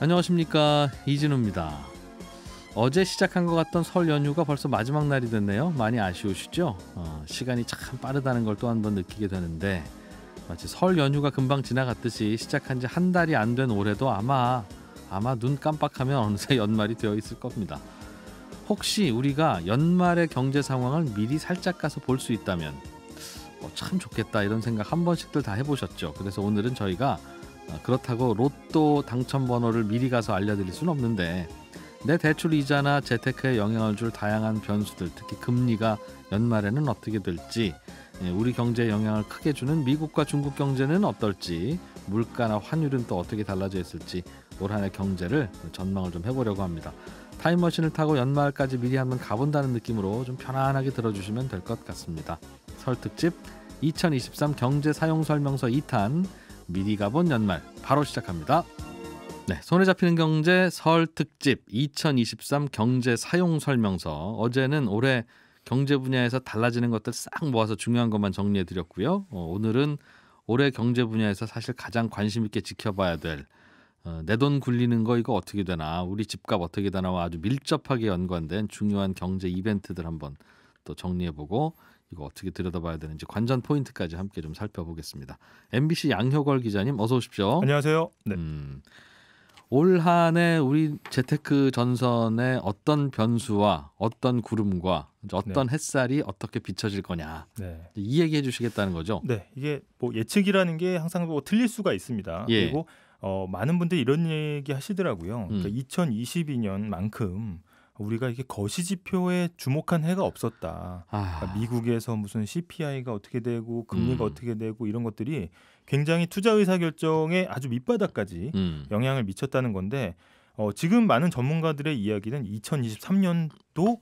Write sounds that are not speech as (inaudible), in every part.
안녕하십니까 이진우입니다. 어제 시작한 것 같던 설 연휴가 벌써 마지막 날이 됐네요. 많이 아쉬우시죠? 어, 시간이 참 빠르다는 걸 또 한 번 느끼게 되는데 마치 설 연휴가 금방 지나갔듯이 시작한 지 한 달이 안 된 올해도 아마 아마 눈 깜빡하면 어느새 연말이 되어 있을 겁니다. 혹시 우리가 연말의 경제 상황을 미리 살짝 가서 볼 수 있다면 어, 참 좋겠다 이런 생각 한 번씩들 다 해보셨죠. 그래서 오늘은 저희가 아, 그렇다고 로또 당첨 번호를 미리 가서 알려드릴 수는 없는데 내 대출 이자나 재테크에 영향을 줄 다양한 변수들, 특히 금리가 연말에는 어떻게 될지, 예, 우리 경제에 영향을 크게 주는 미국과 중국 경제는 어떨지, 물가나 환율은 또 어떻게 달라져 있을지 올 한해 경제를 전망을 좀 해보려고 합니다. 타임머신을 타고 연말까지 미리 한번 가본다는 느낌으로 좀 편안하게 들어주시면 될 것 같습니다. 설 특집 2023 경제 사용 설명서 2탄 미리 가본 연말 바로 시작합니다. 네, 손에 잡히는 경제 설 특집 2023 경제 사용 설명서 어제는 올해 경제 분야에서 달라지는 것들 싹 모아서 중요한 것만 정리해 드렸고요. 어, 오늘은 올해 경제 분야에서 사실 가장 관심 있게 지켜봐야 될 어, 내돈 굴리는 거 이거 어떻게 되나 우리 집값 어떻게 되나와 아주 밀접하게 연관된 중요한 경제 이벤트들 한번 또 정리해보고 이거 어떻게 들여다봐야 되는지 관전 포인트까지 함께 좀 살펴보겠습니다. MBC 양효걸 기자님 어서 오십시오. 안녕하세요. 네. 음, 올 한해 우리 재테크 전선에 어떤 변수와 어떤 구름과 어떤 네. 햇살이 어떻게 비춰질 거냐 네. 이 얘기해 주시겠다는 거죠. 네, 이게 뭐 예측이라는 게 항상 뭐 틀릴 수가 있습니다. 예. 그리고 어, 많은 분들이 이런 얘기 하시더라고요. 음. 그러니까 2022년만큼 우리가 이게 거시 지표에 주목한 해가 없었다. 아. 그러니까 미국에서 무슨 CPI가 어떻게 되고 금리가 음. 어떻게 되고 이런 것들이 굉장히 투자 의사 결정에 아주 밑바닥까지 음. 영향을 미쳤다는 건데 어, 지금 많은 전문가들의 이야기는 2023년도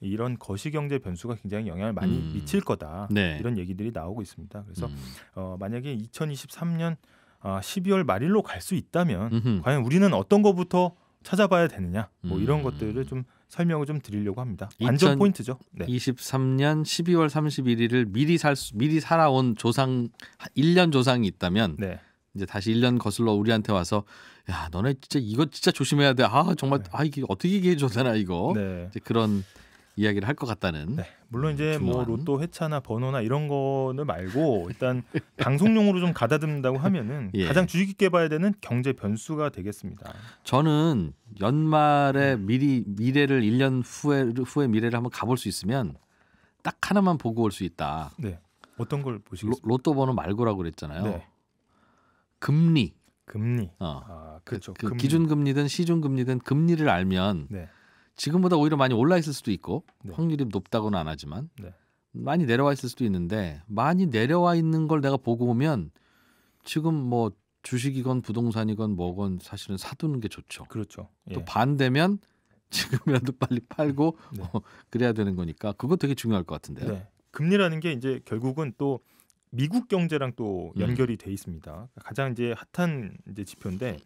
이런 거시경제 변수가 굉장히 영향을 많이 음. 미칠 거다 네. 이런 얘기들이 나오고 있습니다. 그래서 음. 어, 만약에 2023년 아, 12월 말일로 갈 수 있다면 음흠. 과연 우리는 어떤 것부터 찾아봐야 되느냐 뭐 이런 음. 것들을 좀 설명을 좀 드리려고 합니다. 안전 포인트죠. 네. 23년 12월 31일을 미리 살 수, 미리 살아온 조상 1년 조상이 있다면 네. 이제 다시 1년 거슬러 우리한테 와서 야 너네 진짜 이거 진짜 조심해야 돼. 아 정말 네. 아 이게 어떻게 얘기해 줬잖아 이거. 네. 이제 그런 이야기를 할 것 같다는. 네, 물론 이제 중요한. 뭐 로또 회차나 번호나 이런 거는 말고 일단 (laughs) 방송용으로 좀 가다듬는다고 하면은 예. 가장 주의 깊게 봐야 되는 경제 변수가 되겠습니다. 저는 연말에 네. 미리 미래를 1년 후에 후에 미래를 한번 가볼 수 있으면 딱 하나만 보고 올 수 있다. 네. 어떤 걸 보시겠어요? 로또 번호 말고라고 그랬잖아요. 네. 금리. 금리. 어. 아, 그렇죠. 그, 그 금리. 기준 금리든 시중 금리든 금리를 알면 네. 지금보다 오히려 많이 올라 있을 수도 있고 네. 확률이 높다고는 안 하지만 네. 많이 내려와 있을 수도 있는데 많이 내려와 있는 걸 내가 보고 오면 지금 뭐 주식이건 부동산이건 뭐건 사실은 사두는 게 좋죠. 그렇죠. 예. 또 반대면 (laughs) 지금이라도 빨리 팔고 네. 뭐 그래야 되는 거니까 그거 되게 중요할 것 같은데요. 네. 금리라는 게 이제 결국은 또 미국 경제랑 또 음. 연결이 돼 있습니다. 그러니까 가장 이제 핫한 이제 지표인데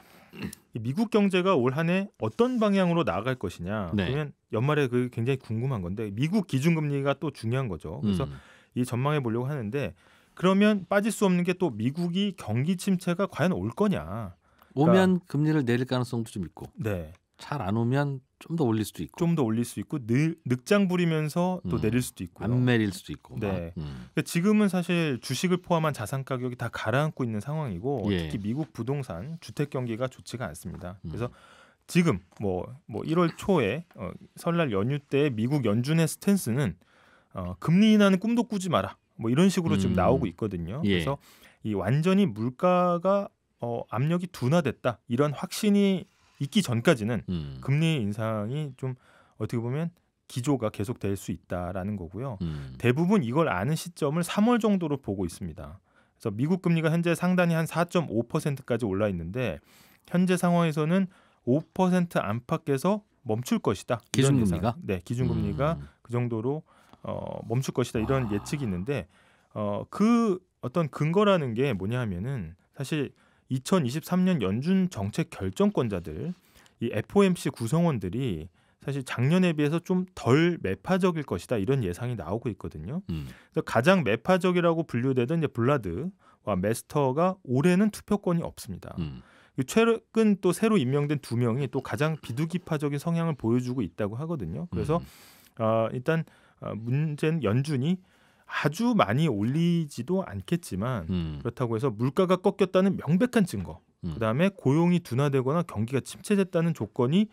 미국 경제가 올한해 어떤 방향으로 나아갈 것이냐 네. 그러면 연말에 그 굉장히 궁금한 건데 미국 기준금리가 또 중요한 거죠. 그래서 음. 이 전망해 보려고 하는데 그러면 빠질 수 없는 게 또 미국이 경기 침체가 과연 올 거냐. 그러니까 면 금리를 내릴 가능성도 좀 있고. 네. 잘안 오면 좀 더 올릴 수도 있고 좀 더 올릴 수 있고 늦, 늑장 부리면서 또 음. 내릴 수도 있고 안 내릴 수도 있고 네 음. 지금은 사실 주식을 포함한 자산 가격이 다 가라앉고 있는 상황이고 예. 특히 미국 부동산 주택 경기가 좋지가 않습니다 음. 그래서 지금 뭐뭐 뭐 1월 뭐 초에 어, 설날 연휴 때 미국 연준의 스탠스는 어, 금리 인하는 꿈도 꾸지 마라 뭐 이런 식으로 지금 음. 나오고 있거든요 예. 그래서 이 완전히 물가가 어, 압력이 둔화됐다 이런 확신이 있기 전까지는 음. 금리 인상이 좀 어떻게 보면 기조가 계속될 수 있다라는 거고요. 음. 대부분 이걸 아는 시점을 3월 정도로 보고 있습니다. 그래서 미국 금리가 현재 상단이 한 4.5%까지 올라 있는데 현재 상황에서는 5% 안팎에서 멈출 것이다. 기준금리가 네 기준금리가 음. 그 정도로 어, 멈출 것이다 이런 아. 예측이 있는데 어, 그 어떤 근거라는 게 뭐냐하면은 사실 2023년 연준 정책 결정권자들 이 FOMC 구성원들이 사실 작년에 비해서 좀 덜 매파적일 것이다 이런 예상이 나오고 있거든요. 음. 그래서 가장 매파적이라고 분류되던 이제 블라드와 메스터가 올해는 투표권이 없습니다. 음. 최근 또 새로 임명된 두 명이 또 가장 비두기파적인 성향을 보여주고 있다고 하거든요. 그래서 음. 어, 일단 아, 문제는 연준이 아주 많이 올리지도 않겠지만 음. 그렇다고 해서 물가가 꺾였다는 명백한 증거 음. 그다음에 고용이 둔화되거나 경기가 침체됐다는 조건이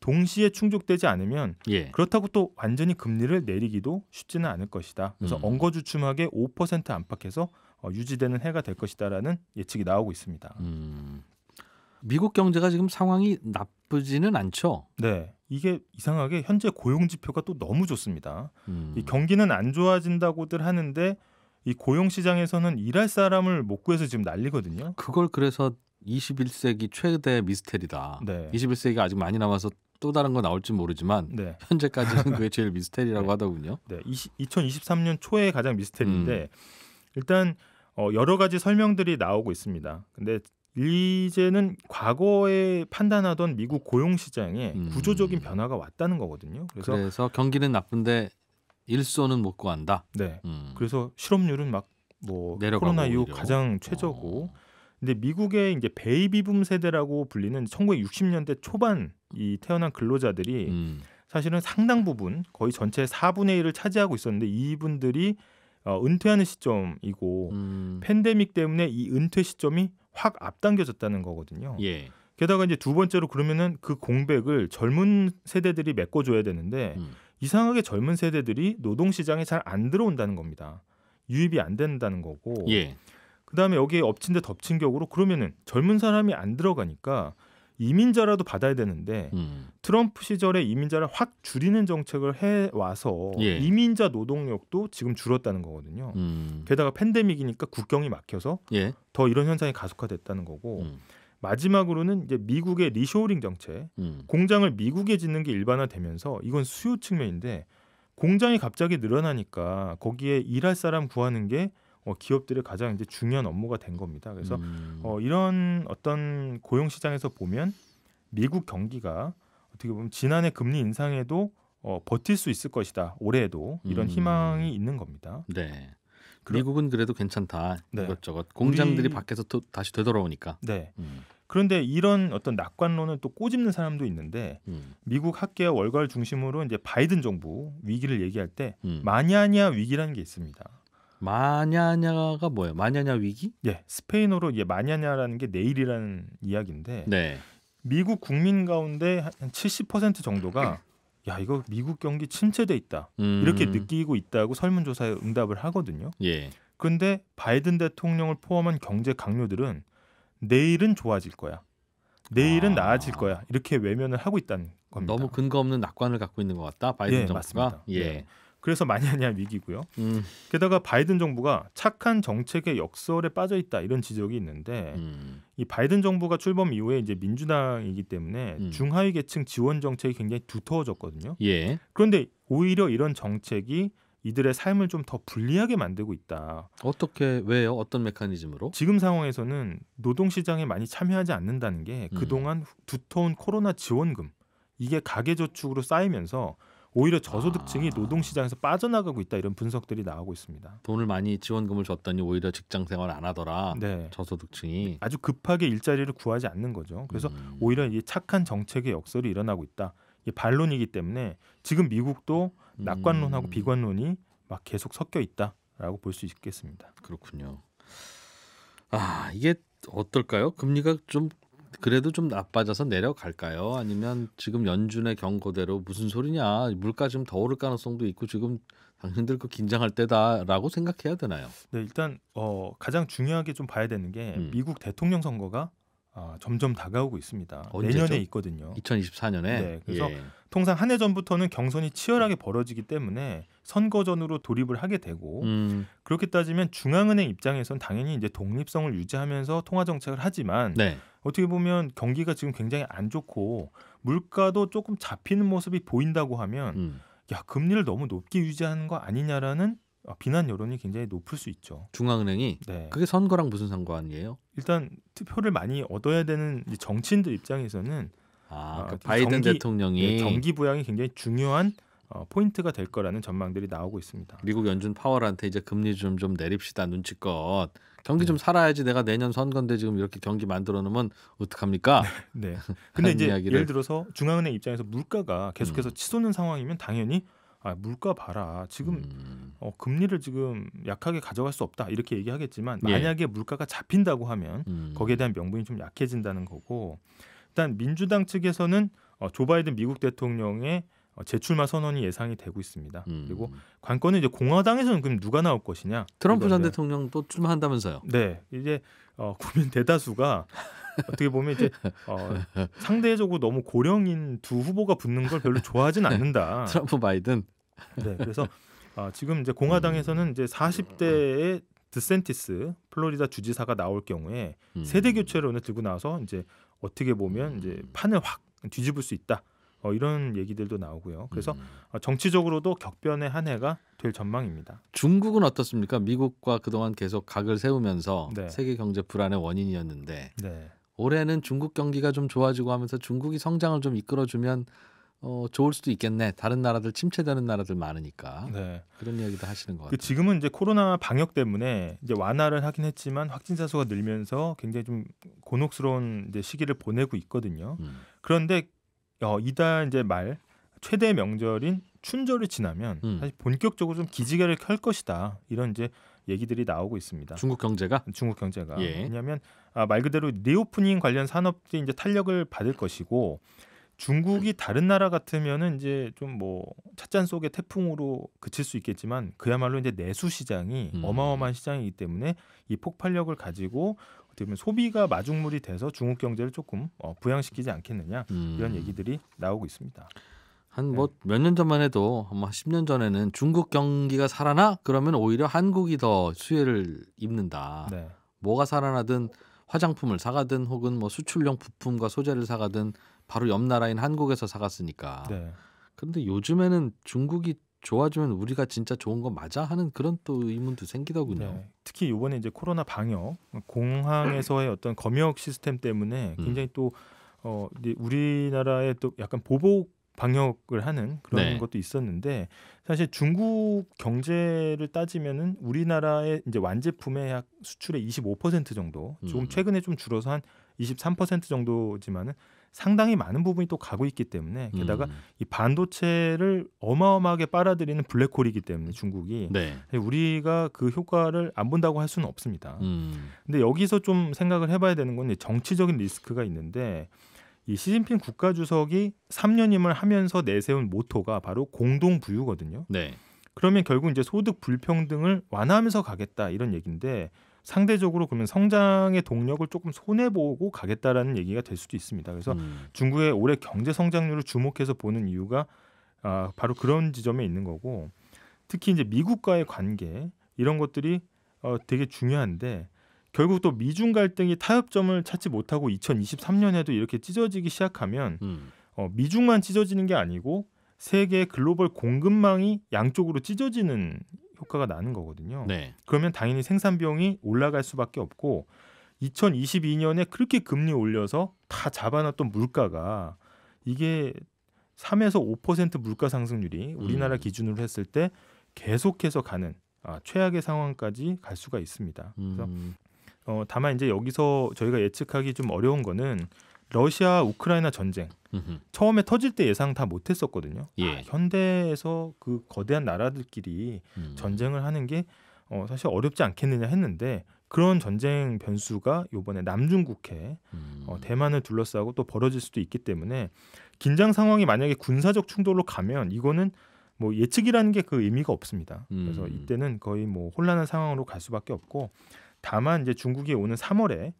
동시에 충족되지 않으면 예. 그렇다고 또 완전히 금리를 내리기도 쉽지는 않을 것이다. 그래서 음. 엉거주춤하게 5% 안팎에서 어, 유지되는 해가 될 것이다라는 예측이 나오고 있습니다. 음. 미국 경제가 지금 상황이 나쁘지는 않죠. 네. 이게 이상하게 현재 고용 지표가 또 너무 좋습니다. 음. 이 경기는 안 좋아진다고들 하는데 이 고용 시장에서는 일할 사람을 못 구해서 지금 난리거든요. 그걸 그래서 21세기 최대 미스테리다. 네. 21세기가 아직 많이 남아서 또 다른 거 나올지 모르지만 네. (laughs) 현재까지는 그게 제일 미스테리라고 네. 하더군요. 네, 20, 2023년 초에 가장 미스테리인데 음. 일단 어, 여러 가지 설명들이 나오고 있습니다. 근데 이제는 과거에 판단하던 미국 고용 시장에 음. 구조적인 변화가 왔다는 거거든요. 그래서, 그래서 경기는 나쁜데 일손은못 구한다. 네. 음. 그래서 실업률은 막 뭐 코로나 이후 오히려. 가장 어. 최저고. 어. 근데 미국의 이제 베이비붐 세대라고 불리는 1960년대 초반 이 태어난 근로자들이 음. 사실은 상당 부분 거의 전체 4분의 1을 차지하고 있었는데 이분들이 어, 은퇴하는 시점이고 음. 팬데믹 때문에 이 은퇴 시점이 확 앞당겨졌다는 거거든요. 예. 게다가 이제 두 번째로 그러면은 그 공백을 젊은 세대들이 메꿔줘야 되는데 음. 이상하게 젊은 세대들이 노동 시장에 잘 안 들어온다는 겁니다. 유입이 안 된다는 거고. 예. 그다음에 여기에 엎친 데 덮친 격으로 그러면은 젊은 사람이 안 들어가니까 이민자라도 받아야 되는데 음. 트럼프 시절에 이민자를 확 줄이는 정책을 해 와서 예. 이민자 노동력도 지금 줄었다는 거거든요. 음. 게다가 팬데믹이니까 국경이 막혀서 예. 더 이런 현상이 가속화됐다는 거고 음. 마지막으로는 이제 미국의 리쇼링 정책, 음. 공장을 미국에 짓는 게 일반화되면서 이건 수요 측면인데 공장이 갑자기 늘어나니까 거기에 일할 사람 구하는 게 어, 기업들의 가장 이제 중요한 업무가 된 겁니다. 그래서 음. 어, 이런 어떤 고용 시장에서 보면 미국 경기가 어떻게 보면 지난해 금리 인상에도 어, 버틸 수 있을 것이다. 올해에도 이런 음. 희망이 있는 겁니다. 네. 그러... 미국은 그래도 괜찮다. 네. 이것저것 공장들이 우리... 밖에서 또 다시 되돌아오니까. 네. 음. 그런데 이런 어떤 낙관론을 또 꼬집는 사람도 있는데 음. 미국 학계와 월가를 중심으로 이제 바이든 정부 위기를 얘기할 때마니아니 음. 위기라는 게 있습니다. 마냐냐가 뭐예요? 마냐냐 위기? 예, 스페인어로 예 마냐냐라는 게 내일이라는 이야기인데 네. 미국 국민 가운데 한70% 정도가 야 이거 미국 경기 침체돼 있다 음. 이렇게 느끼고 있다고 설문조사에 응답을 하거든요. 예. 근데 바이든 대통령을 포함한 경제 강요들은 내일은 좋아질 거야. 내일은 아. 나아질 거야. 이렇게 외면을 하고 있다는 겁니다. 너무 근거 없는 낙관을 갖고 있는 것 같다. 바이든 예, 정부가. 맞습니다. 예. 예. 그래서 많이 하냐 위기고요. 음. 게다가 바이든 정부가 착한 정책의 역설에 빠져 있다 이런 지적이 있는데 음. 이 바이든 정부가 출범 이후에 이제 민주당이기 때문에 음. 중하위 계층 지원 정책이 굉장히 두터워졌거든요. 예. 그런데 오히려 이런 정책이 이들의 삶을 좀 더 불리하게 만들고 있다. 어떻게 왜요? 어떤 메커니즘으로? 지금 상황에서는 노동 시장에 많이 참여하지 않는다는 게 음. 그동안 두터운 코로나 지원금 이게 가계 저축으로 쌓이면서 오히려 저소득층이 아. 노동시장에서 빠져나가고 있다 이런 분석들이 나오고 있습니다. 돈을 많이 지원금을 줬더니 오히려 직장 생활 안 하더라. 네. 저소득층이 아주 급하게 일자리를 구하지 않는 거죠. 그래서 음. 오히려 이 착한 정책의 역설이 일어나고 있다. 이 반론이기 때문에 지금 미국도 음. 낙관론하고 음. 비관론이 막 계속 섞여 있다라고 볼 수 있겠습니다. 그렇군요. 아 이게 어떨까요? 금리가 좀 그래도 좀 나빠져서 내려갈까요? 아니면 지금 연준의 경고대로 무슨 소리냐 물가 지금 더 오를 가능성도 있고 지금 당신들 그 긴장할 때다라고 생각해야 되나요? 네 일단 어, 가장 중요하게 좀 봐야 되는 게 음. 미국 대통령 선거가 어, 점점 다가오고 있습니다. 언제죠? 내년에 있거든요. 2024년에. 네, 그래서 예. 통상 한해 전부터는 경선이 치열하게 벌어지기 때문에 선거전으로 돌입을 하게 되고 음. 그렇게 따지면 중앙은행 입장에선 당연히 이제 독립성을 유지하면서 통화 정책을 하지만 네. 어떻게 보면 경기가 지금 굉장히 안 좋고 물가도 조금 잡히는 모습이 보인다고 하면 음. 야 금리를 너무 높게 유지하는 거 아니냐라는 비난 여론이 굉장히 높을 수 있죠. 중앙은행이 네. 그게 선거랑 무슨 상관이에요? 일단 투표를 많이 얻어야 되는 정치인들 입장에서는 아, 어, 그러 그러니까 바이든 정기, 대통령이 예, 정기 부양이 굉장히 중요한 어, 포인트가 될 거라는 전망들이 나오고 있습니다. 미국 연준 파월한테 이제 금리 좀 좀 내립시다 눈치껏 경기 네. 좀 살아야지 내가 내년 선거인데 지금 이렇게 경기 만들어 놓으면 어떡합니까? 네. 네. (laughs) 근데 이제 이야기를. 예를 들어서 중앙은행 입장에서 물가가 계속해서 음. 치솟는 상황이면 당연히 아, 물가 봐라. 지금 음. 어, 금리를 지금 약하게 가져갈 수 없다. 이렇게 얘기하겠지만 예. 만약에 예. 물가가 잡힌다고 하면 음. 거기에 대한 명분이 좀 약해진다는 거고 일단 민주당 측에서는 어, 조 바이든 미국 대통령의 재출마 어, 선언이 예상이 되고 있습니다. 음. 그리고 관건은 이제 공화당에서는 그럼 누가 나올 것이냐? 트럼프 전 대통령 또 출마한다면서요? 네, 이제 어, 국민 대다수가 어떻게 보면 이제 어, 상대적으로 너무 고령인 두 후보가 붙는 걸 별로 좋아하진 않는다. (laughs) 트럼프 바이든. 네, 그래서 어, 지금 이제 공화당에서는 이제 40대의 드센티스 플로리다 주지사가 나올 경우에 음. 세대 교체론을 들고 나와서 이제 어떻게 보면 이제 음. 판을 확 뒤집을 수 있다. 어, 이런 얘기들도 나오고요. 그래서 음. 어, 정치적으로도 격변의 한 해가 될 전망입니다. 중국은 어떻습니까? 미국과 그동안 계속 각을 세우면서 네. 세계 경제 불안의 원인이었는데 네. 올해는 중국 경기가 좀 좋아지고 하면서 중국이 성장을 좀 이끌어주면 어, 좋을 수도 있겠네. 다른 나라들 침체되는 나라들 많으니까. 네. 그런 이야기도 하시는 것 그 같아요. 그 지금은 이제 코로나 방역 때문에 이제 완화를 하긴 했지만 확진자 수가 늘면서 굉장히 좀 곤혹스러운 이제 시기를 보내고 있거든요. 음. 그런데 어, 이달 이제 말 최대 명절인 춘절이 지나면 음. 사실 본격적으로 좀 기지개를 켤 것이다. 이런 이제 얘기들이 나오고 있습니다. 중국 경제가 중국 경제가 예. 왜냐하면 아, 말 그대로 리오프닝 관련 산업들이 이제 탄력을 받을 것이고 중국이 다른 나라 같으면은 이제 좀뭐 찻잔 속의 태풍으로 그칠 수 있겠지만 그야말로 이제 내수 시장이 음. 어마어마한 시장이기 때문에 이 폭발력을 가지고 어떻게 보면 소비가 마중물이 돼서 중국 경제를 조금 어, 부양시키지 않겠느냐 음. 이런 얘기들이 나오고 있습니다. 한 뭐 몇년 네. 뭐 전만 해도 아마 10년 뭐 전에는 중국 경기가 살아나 그러면 오히려 한국이 더 수혜를 입는다. 네. 뭐가 살아나든 화장품을 사가든 혹은 뭐 수출용 부품과 소재를 사가든 바로 옆 나라인 한국에서 사갔으니까. 네. 런데 요즘에는 중국이 좋아지면 우리가 진짜 좋은 거 맞아 하는 그런 또 의문도 생기더군요. 네. 특히 이번에 이제 코로나 방역 공항에서의 (clears throat) 어떤 검역 시스템 때문에 음. 굉장히 음. 또 어, 우리나라의 또 약간 보복 방역을 하는 그런 네. 것도 있었는데 사실 중국 경제를 따지면은 우리나라의 이제 완제품의 약 수출의 25% 정도, 조금 음. 최근에 좀 줄어서 한 23% 정도지만은 상당히 많은 부분이 또 가고 있기 때문에 게다가 음. 이 반도체를 어마어마하게 빨아들이는 블랙홀이기 때문에 중국이 네. 우리가 그 효과를 안 본다고 할 수는 없습니다. 음. 근데 여기서 좀 생각을 해봐야 되는 건 정치적인 리스크가 있는데 이 시진핑 국가주석이 3년임을 하면서 내세운 모토가 바로 공동 부유거든요. 네. 그러면 결국 이제 소득 불평등을 완화하면서 가겠다 이런 얘기인데 상대적으로 그러면 성장의 동력을 조금 손해 보고 가겠다라는 얘기가 될 수도 있습니다. 그래서 음. 중국의 올해 경제 성장률을 주목해서 보는 이유가 아, 바로 그런 지점에 있는 거고 특히 이제 미국과의 관계 이런 것들이 어, 되게 중요한데 결국 또 미중 갈등이 타협점을 찾지 못하고 2023년에도 이렇게 찢어지기 시작하면 음. 어, 미중만 찢어지는 게 아니고 세계 글로벌 공급망이 양쪽으로 찢어지는 효과가 나는 거거든요. 네. 그러면 당연히 생산 비용이 올라갈 수밖에 없고 2022년에 그렇게 금리 올려서 다 잡아놨던 물가가 이게 3에서 5% 물가 상승률이 우리나라 음. 기준으로 했을 때 계속해서 가는 아, 최악의 상황까지 갈 수가 있습니다. 그래서 음. 어, 다만 이제 여기서 저희가 예측하기 좀 어려운 거는 러시아 우크라이나 전쟁 음흠. 처음에 터질 때 예상 다 못했었거든요. 예. 아, 현대에서 그 거대한 나라들끼리 음. 전쟁을 하는 게 어, 사실 어렵지 않겠느냐 했는데 그런 전쟁 변수가 이번에 남중국해 어, 음. 어, 대만을 둘러싸고 또 벌어질 수도 있기 때문에 긴장 상황이 만약에 군사적 충돌로 가면 이거는 뭐 예측이라는 게 그 의미가 없습니다. 음. 그래서 이때는 거의 뭐 혼란한 상황으로 갈 수밖에 없고 다만 이제 중국이 오는 3월에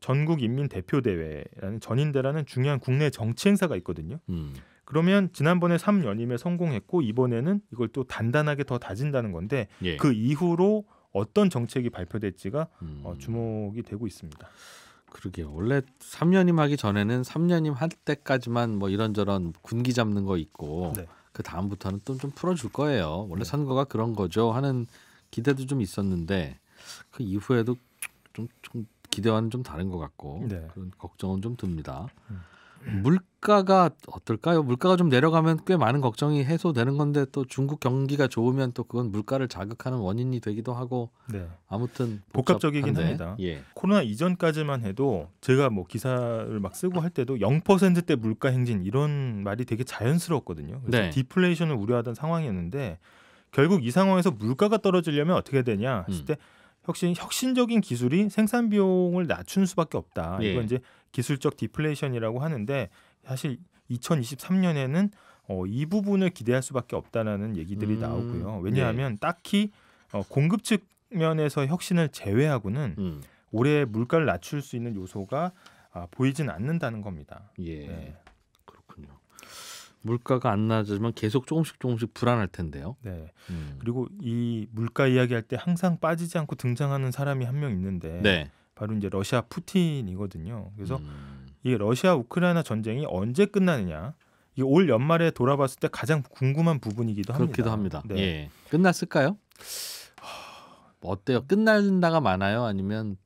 전국 인민 대표 대회라는 전인대라는 중요한 국내 정치 행사가 있거든요. 음. 그러면 지난번에 3연임에 성공했고 이번에는 이걸 또 단단하게 더 다진다는 건데 예. 그 이후로 어떤 정책이 발표될지가 어, 음. 어, 주목이 되고 있습니다. 그러게 원래 3년임 하기 전에는 3년임 할 때까지만 뭐 이런저런 군기 잡는 거 있고 네. 그 다음부터는 또좀 풀어줄 거예요. 원래 네. 선거가 그런 거죠 하는 기대도 좀 있었는데 그 이후에도 좀, 좀 기대와는 좀 다른 것 같고 네. 그런 걱정은 좀 듭니다. 음. 물가가 어떨까요? 물가가 좀 내려가면 꽤 많은 걱정이 해소되는 건데 또 중국 경기가 좋으면 또 그건 물가를 자극하는 원인이 되기도 하고 네. 아무튼 복잡적이긴 합니다. 예. 코로나 이전까지만 해도 제가 뭐 기사를 막 쓰고 할 때도 0%대 물가 행진 이런 말이 되게 자연스러웠거든요. 그래서 네. 디플레이션을 우려하던 상황이었는데 결국 이 상황에서 물가가 떨어지려면 어떻게 되냐 했을 음. 때 음. 혁신 혁신적인 기술이 생산 비용을 낮춘 수밖에 없다. 예. 이건 이제 기술적 디플레이션이라고 하는데 사실 2023년에는 어, 이 부분을 기대할 수밖에 없다라는 얘기들이 음, 나오고요. 왜냐하면 예. 딱히 어, 공급 측면에서 혁신을 제외하고는 음. 올해 물가를 낮출 수 있는 요소가 아, 보이진 않는다는 겁니다. 예. 네. 물가가 안 낮아지면 계속 조금씩 조금씩 불안할 텐데요. 네. 음. 그리고 이 물가 이야기할 때 항상 빠지지 않고 등장하는 사람이 한 명 있는데 네. 바로 이제 러시아 푸틴이거든요. 그래서 음. 이 러시아 우크라이나 전쟁이 언제 끝나느냐 이올 연말에 돌아봤을 때 가장 궁금한 부분이기도 합니다. 그렇기도 합니다. 네. 예. 끝났을까요? 뭐 어때요? 끝난다가 많아요? 아니면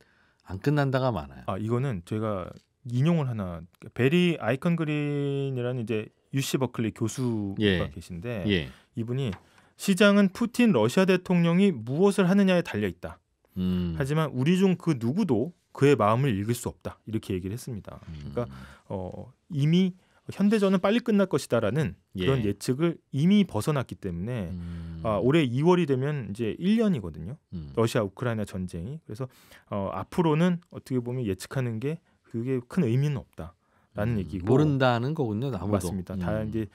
안 끝난다가 많아요? 아 이거는 제가 인용을 하나 베리 아이컨 그린이라는 이제 유시 버클리 교수가 예. 계신데 예. 이분이 시장은 푸틴 러시아 대통령이 무엇을 하느냐에 달려 있다. 음. 하지만 우리 중 그 누구도 그의 마음을 읽을 수 없다. 이렇게 얘기를 했습니다. 음. 그러니까 어, 이미 현대전은 빨리 끝날 것이다라는 예. 그런 예측을 이미 벗어났기 때문에 음. 아, 올해 2월이 되면 이제 1년이거든요. 음. 러시아 우크라이나 전쟁이 그래서 어, 앞으로는 어떻게 보면 예측하는 게 그게 큰 의미는 없다. 라는 음, 얘기고 모른다는 거군요. 아무도. 맞습니다. 음. 다 이제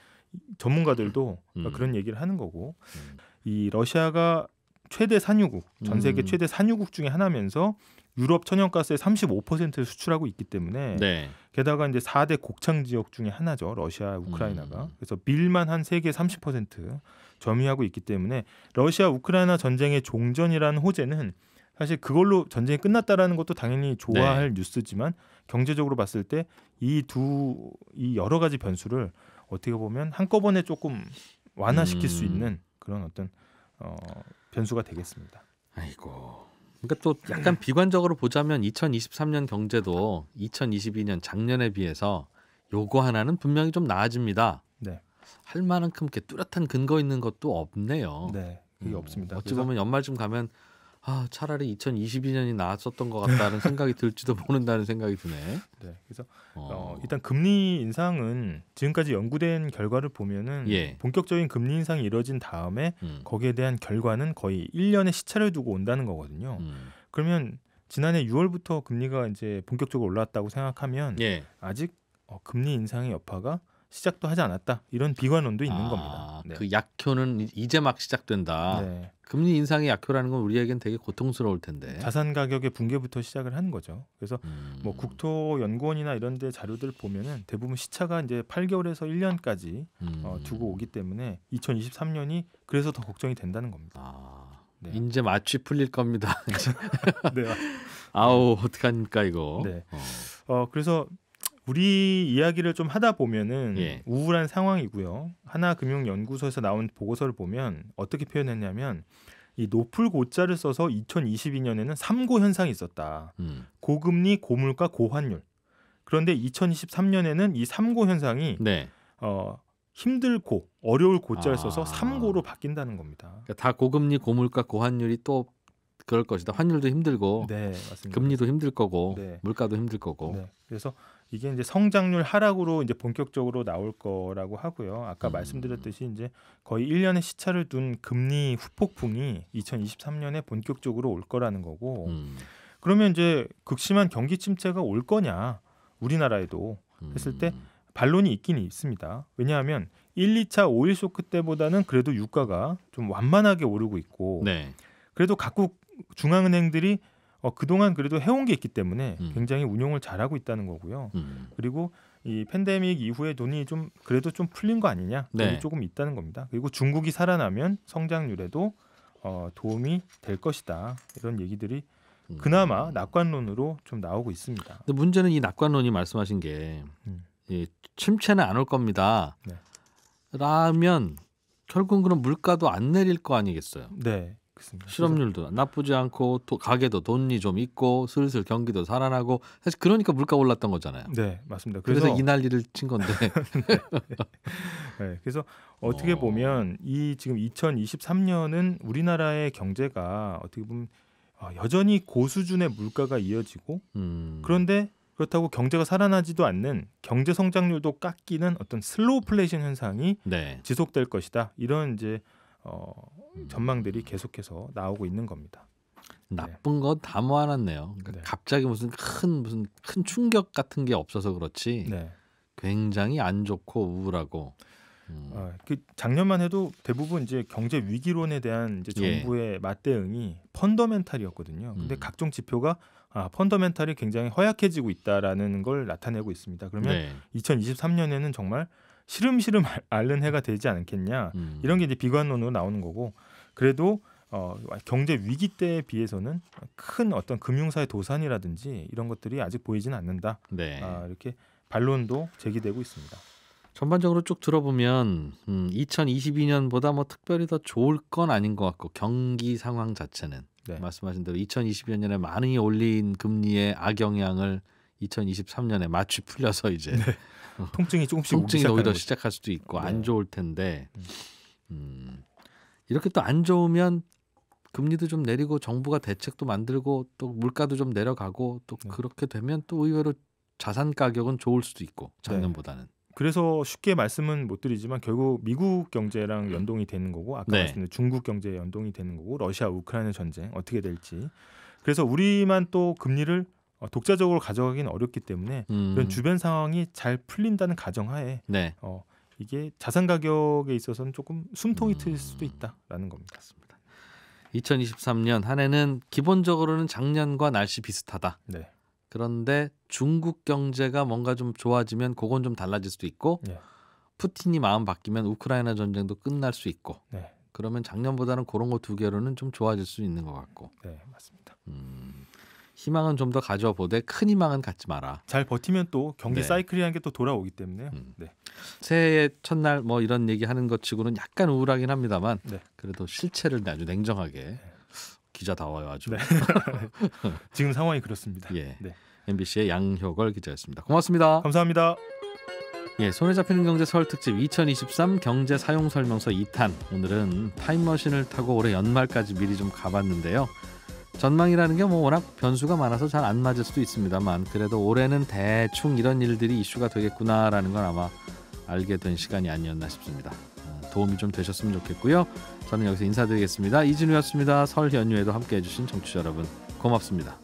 전문가들도 음. 그러니까 그런 얘기를 하는 거고 음. 이 러시아가 최대 산유국, 전 세계 음. 최대 산유국 중에 하나면서 유럽 천연가스의 35%를 수출하고 있기 때문에 네. 게다가 이제 4대 곡창 지역 중에 하나죠. 러시아, 우크라이나가. 음. 그래서 밀만 한 세계 30% 점유하고 있기 때문에 러시아 우크라이나 전쟁의 종전이라는 호재는 사실 그걸로 전쟁이 끝났다라는 것도 당연히 좋아할 네. 뉴스지만 경제적으로 봤을 때 이 두이 이 여러 가지 변수를 어떻게 보면 한꺼번에 조금 완화시킬 음. 수 있는 그런 어떤 어, 변수가 되겠습니다. 아이고. 그러니까 또 약간 비관적으로 보자면 2023년 경제도 2022년 작년에 비해서 요거 하나는 분명히 좀 나아집니다. 네. 할 만큼 이렇게 뚜렷한 근거 있는 것도 없네요. 네. 그게 음, 없습니다. 어찌 보면 연말쯤 가면 아 차라리 2022년이 나았었던 것 같다는 (laughs) 생각이 들지도 모른다는 생각이 드네. 네, 그래서 어. 어, 일단 금리 인상은 지금까지 연구된 결과를 보면은 예. 본격적인 금리 인상이 이뤄진 다음에 음. 거기에 대한 결과는 거의 1년의 시차를 두고 온다는 거거든요. 음. 그러면 지난해 6월부터 금리가 이제 본격적으로 올랐다고 생각하면 예. 아직 어, 금리 인상의 여파가 시작도 하지 않았다 이런 비관론도 있는 아, 겁니다. 네. 그 약효는 이제 막 시작된다. 네. 금리 인상의 약효라는 건 우리에겐 되게 고통스러울 텐데. 자산 가격의 붕괴부터 시작을 하는 거죠. 그래서 음. 뭐 국토 연구원이나 이런 데 자료들 보면은 대부분 시차가 이제 8개월에서 1년까지 어, 음. 어, 두고 오기 때문에 2023년이 그래서 더 걱정이 된다는 겁니다. 아, 네. 이제 마취 풀릴 겁니다. (laughs) 네. 아우 어떡합니까 이거. 네. 어. 어 그래서 우리 이야기를 좀 하다 보면은 예. 우울한 상황이고요. 하나금융연구소에서 나온 보고서를 보면 어떻게 표현했냐면 이 높을 고자를 써서 2022년에는 삼고 현상이 있었다. 음. 고금리, 고물가, 고환율. 그런데 2023년에는 이 삼고 현상이 네. 어, 힘들고 어려울 고자를 아. 써서 삼고로 바뀐다는 겁니다. 그러니까 다 고금리, 고물가, 고환율이 또 그럴 것이다. 환율도 힘들고, 네, 금리도 힘들 거고, 네. 물가도 힘들 거고. 네. 그래서 이게 이제 성장률 하락으로 이제 본격적으로 나올 거라고 하고요. 아까 음. 말씀드렸듯이 이제 거의 1년의 시차를 둔 금리 후폭풍이 2023년에 본격적으로 올 거라는 거고. 음. 그러면 이제 극심한 경기 침체가 올 거냐? 우리나라에도 했을 때 음. 반론이 있긴 있습니다. 왜냐하면 1, 2차 오일 쇼크 때보다는 그래도 유가가 좀 완만하게 오르고 있고 네. 그래도 각국 중앙은행들이 어, 그동안 그래도 해온 게 있기 때문에 음. 굉장히 운용을 잘하고 있다는 거고요. 음. 그리고 이 팬데믹 이후에 돈이 좀 그래도 좀 풀린 거 아니냐 네. 조금 있다는 겁니다. 그리고 중국이 살아나면 성장률에도 어, 도움이 될 것이다 이런 얘기들이 음. 그나마 낙관론으로 좀 나오고 있습니다. 근데 문제는 이 낙관론이 말씀하신 게 예, 침체는 안 올 겁니다. 네. 라면 결국은 그럼 물가도 안 내릴 거 아니겠어요? 네. 그렇습니다. 실업률도 나쁘지 않고 도, 가게도 돈이 좀 있고 슬슬 경기도 살아나고 사실 그러니까 물가 올랐던 거잖아요. 네, 맞습니다. 그래서, 그래서 이 난리를 친 건데. 네. (laughs) 네, 그래서 어떻게 어... 보면 이 지금 2023년은 우리나라의 경제가 어떻게 보면 아, 여전히 고수준의 물가가 이어지고 음... 그런데 그렇다고 경제가 살아나지도 않는 경제 성장률도 깎이는 어떤 슬로우 플레이션 현상이 네. 지속될 것이다. 이런 이제 어, 음. 전망들이 계속해서 나오고 있는 겁니다. 네. 나쁜 건다 모아놨네요. 그러니까 네. 갑자기 무슨 큰 무슨 큰 충격 같은 게 없어서 그렇지. 네. 굉장히 안 좋고 우울하고. 음. 어, 그 작년만 해도 대부분 이제 경제 위기론에 대한 이제 예. 정부의 예. 맞대응이 펀더멘탈이었거든요. 근데 음. 각종 지표가 아, 펀더멘탈이 굉장히 허약해지고 있다라는 걸 나타내고 있습니다. 그러면 네. 2023년에는 정말 시름시름 앓는 해가 되지 않겠냐 음. 이런 게 이제 비관론으로 나오는 거고 그래도 어, 경제 위기 때에 비해서는 큰 어떤 금융사의 도산이라든지 이런 것들이 아직 보이지는 않는다 네. 아, 이렇게 반론도 제기되고 있습니다. 전반적으로 쭉 들어보면 음, 2022년보다 뭐 특별히 더 좋을 건 아닌 것 같고 경기 상황 자체는 네. 말씀하신 대로 2022년에 많이 올린 금리의 악영향을 2023년에 마취 풀려서 이제 네. 통증이 조금씩 통증이 오기 더 시작할 수도 있고 네. 안 좋을 텐데 음, 음. 이렇게 또 안 좋으면 금리도 좀 내리고 정부가 대책도 만들고 또 물가도 좀 내려가고 또 네. 그렇게 되면 또 의외로 자산 가격은 좋을 수도 있고 네. 작년보다는. 네. 그래서 쉽게 말씀은 못 드리지만 결국 미국 경제랑 연동이 되는 거고 아까 네. 말씀드린 중국 경제 연동이 되는 거고 러시아 우크라이나 전쟁 어떻게 될지 그래서 우리만 또 금리를 어, 독자적으로 가져가긴 어렵기 때문에 음. 그런 주변 상황이 잘 풀린다는 가정하에 네. 어, 이게 자산 가격에 있어서는 조금 숨통이 음. 트일 수도 있다라는 겁니다. 맞습니다. 2023년 한 해는 기본적으로는 작년과 날씨 비슷하다. 네. 그런데 중국 경제가 뭔가 좀 좋아지면 그건 좀 달라질 수도 있고 네. 푸틴이 마음 바뀌면 우크라이나 전쟁도 끝날 수 있고 네. 그러면 작년보다는 그런 거 두 개로는 좀 좋아질 수 있는 것 같고. 네 맞습니다. 음. 희망은 좀 더 가져보되 큰 희망은 갖지 마라. 잘 버티면 또 경기 네. 사이클이라는 게또 돌아오기 때문에 음. 네. 새해 첫날 뭐 이런 얘기 하는 것 치고는 약간 우울하긴 합니다만 네. 그래도 실체를 아주 냉정하게 기자다워요 아주. 네. 네. (laughs) 지금 상황이 그렇습니다. 예. 네. MBC의 양효걸 기자였습니다. 고맙습니다. 감사합니다. 예, 손에 잡히는 경제 설 특집 2023 경제 사용 설명서 2탄. 오늘은 타임머신을 타고 올해 연말까지 미리 좀 가봤는데요. 전망이라는 게 뭐 워낙 변수가 많아서 잘 안 맞을 수도 있습니다만 그래도 올해는 대충 이런 일들이 이슈가 되겠구나라는 걸 아마 알게 된 시간이 아니었나 싶습니다. 어, 도움이 좀 되셨으면 좋겠고요. 저는 여기서 인사드리겠습니다. 이진우였습니다. 설 연휴에도 함께 해주신 청취자 여러분 고맙습니다.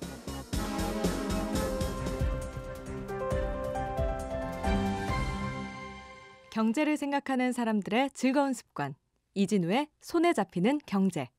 경제를 생각하는 사람들의 즐거운 습관. 이진우의 손에 잡히는 경제.